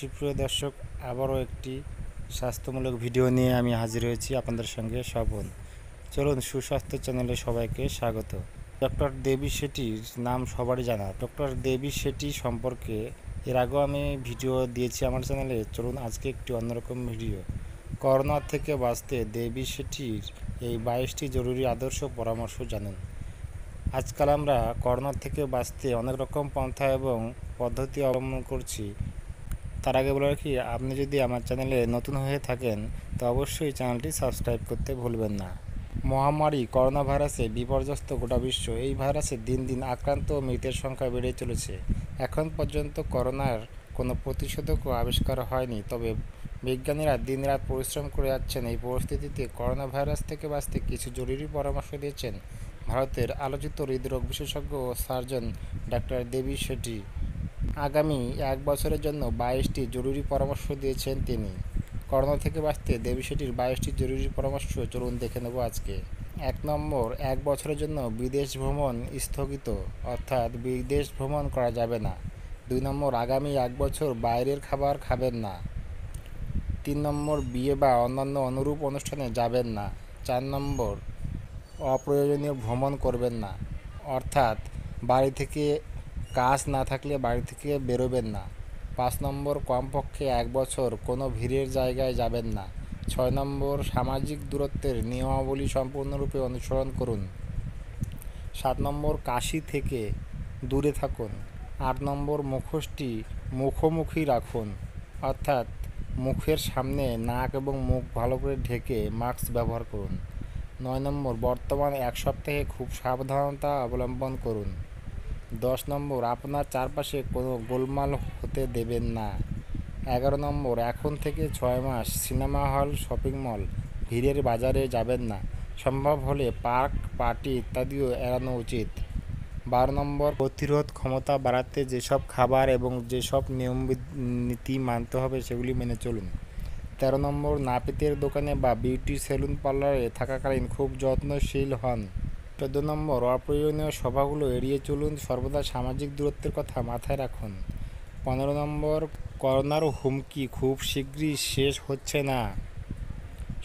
সুপ্রিয় দর্শক আবারও একটি স্বাস্থ্যমূলক ভিডিও নিয়ে আমি হাজির হয়েছি আপনাদের সঙ্গে স্বপন চলুন সুস্বাস্থ্য চ্যানেলে সবাইকে স্বাগত ডক্টর দেবী শেঠির নাম সবারই জানা ডক্টর দেবী শেঠি সম্পর্কে এর আগেও আমি ভিডিও দিয়েছি আমার চ্যানেলে চলুন আজকে একটি অন্যরকম ভিডিও করোনা থেকে বাঁচতে দেবী শেঠির এই বাইশটি জরুরি আদর্শ পরামর্শ জানুন আজকাল আমরা করোনা থেকে বাঁচতে অনেক রকম পন্থা এবং পদ্ধতি অবলম্বন করছি তার আগে বলে রাখি আপনি যদি আমার চ্যানেলে নতুন হয়ে থাকেন তো অবশ্যই চ্যানেলটি সাবস্ক্রাইব করতে ভুলবেন না মহামারী করোনা ভাইরাসে বিপর্যস্ত গোটা বিশ্ব এই ভাইরাসে দিন দিন আক্রান্ত ও মৃতের সংখ্যা বেড়ে চলেছে এখন পর্যন্ত করোনার কোনো প্রতিষেধকও আবিষ্কার হয়নি তবে বিজ্ঞানীরা দিনরাত পরিশ্রম করে যাচ্ছেন এই পরিস্থিতিতে করোনা ভাইরাস থেকে বাঁচতে কিছু জরুরি পরামর্শ দিয়েছেন ভারতের আলোচিত হৃদরোগ বিশেষজ্ঞ ও সার্জন ডাক্তার দেবী শেঠি আগামী এক বছরের জন্য বাইশটি জরুরি পরামর্শ দিয়েছেন তিনি করোনা থেকে বাঁচতে দেবী সেটির বাইশটি জরুরি পরামর্শ চলুন দেখে নেব আজকে এক নম্বর এক বছরের জন্য বিদেশ ভ্রমণ স্থগিত অর্থাৎ বিদেশ ভ্রমণ করা যাবে না দুই নম্বর আগামী এক বছর বাইরের খাবার খাবেন না তিন নম্বর বিয়ে বা অন্যান্য অনুরূপ অনুষ্ঠানে যাবেন না চার নম্বর অপ্রয়োজনীয় ভ্রমণ করবেন না অর্থাৎ বাড়ি থেকে কাজ না থাকলে বাড়ি থেকে বেরোবেন না পাঁচ নম্বর কমপক্ষে এক বছর কোনো ভিড়ের জায়গায় যাবেন না ছয় নম্বর সামাজিক দূরত্বের নিয়মাবলী সম্পূর্ণরূপে অনুসরণ করুন সাত নম্বর কাশি থেকে দূরে থাকুন আট নম্বর মুখোশটি মুখোমুখি রাখুন অর্থাৎ মুখের সামনে নাক এবং মুখ ভালো করে ঢেকে মাস্ক ব্যবহার করুন নয় নম্বর বর্তমান এক সপ্তাহে খুব সাবধানতা অবলম্বন করুন দশ নম্বর আপনার চারপাশে কোনো গোলমাল হতে দেবেন না এগারো নম্বর এখন থেকে ছয় মাস সিনেমা হল শপিং মল ভিড়ের বাজারে যাবেন না সম্ভব হলে পার্ক পার্টি ইত্যাদিও এড়ানো উচিত বারো নম্বর প্রতিরোধ ক্ষমতা বাড়াতে যেসব খাবার এবং যেসব নিয়ম নীতি মানতে হবে সেগুলি মেনে চলুন তেরো নম্বর নাপিতের দোকানে বা বিউটি সেলুন পার্লারে থাকাকালীন খুব যত্নশীল হন চোদ্দ নম্বর অপ্রয়োজনীয় সভাগুলো এড়িয়ে চলুন সর্বদা সামাজিক দূরত্বের কথা মাথায় রাখুন পনেরো নম্বর করোনার হুমকি খুব শীঘ্রই শেষ হচ্ছে না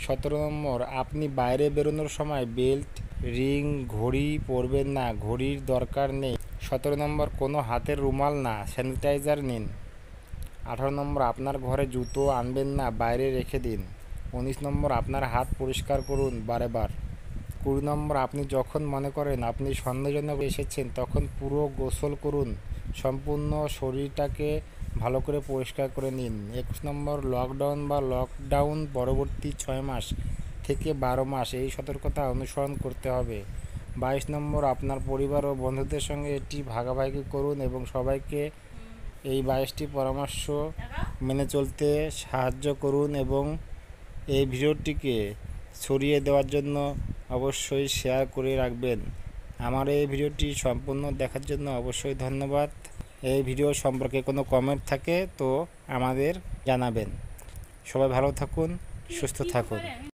সতেরো নম্বর আপনি বাইরে বেরোনোর সময় বেল্ট রিং ঘড়ি পরবেন না ঘড়ির দরকার নেই সতেরো নম্বর কোনো হাতের রুমাল না স্যানিটাইজার নিন আঠারো নম্বর আপনার ঘরে জুতো আনবেন না বাইরে রেখে দিন উনিশ নম্বর আপনার হাত পরিষ্কার করুন বারেবার কুড়ি নম্বর আপনি যখন মনে করেন আপনি সন্দেহজনক এসেছেন তখন পুরো গোসল করুন সম্পূর্ণ শরীরটাকে ভালো করে পরিষ্কার করে নিন একুশ নম্বর লকডাউন বা লকডাউন পরবর্তী ছয় মাস থেকে বারো মাস এই সতর্কতা অনুসরণ করতে হবে বাইশ নম্বর আপনার পরিবার ও বন্ধুদের সঙ্গে এটি ভাগাভাগি করুন এবং সবাইকে এই বাইশটি পরামর্শ মেনে চলতে সাহায্য করুন এবং এই ভিডিওটিকে ছড়িয়ে দেওয়ার জন্য অবশ্যই শেয়ার করে রাখবেন আমার এই ভিডিওটি সম্পূর্ণ দেখার জন্য অবশ্যই ধন্যবাদ এই ভিডিও সম্পর্কে কোনো কমেন্ট থাকে তো আমাদের জানাবেন সবাই ভালো থাকুন সুস্থ থাকুন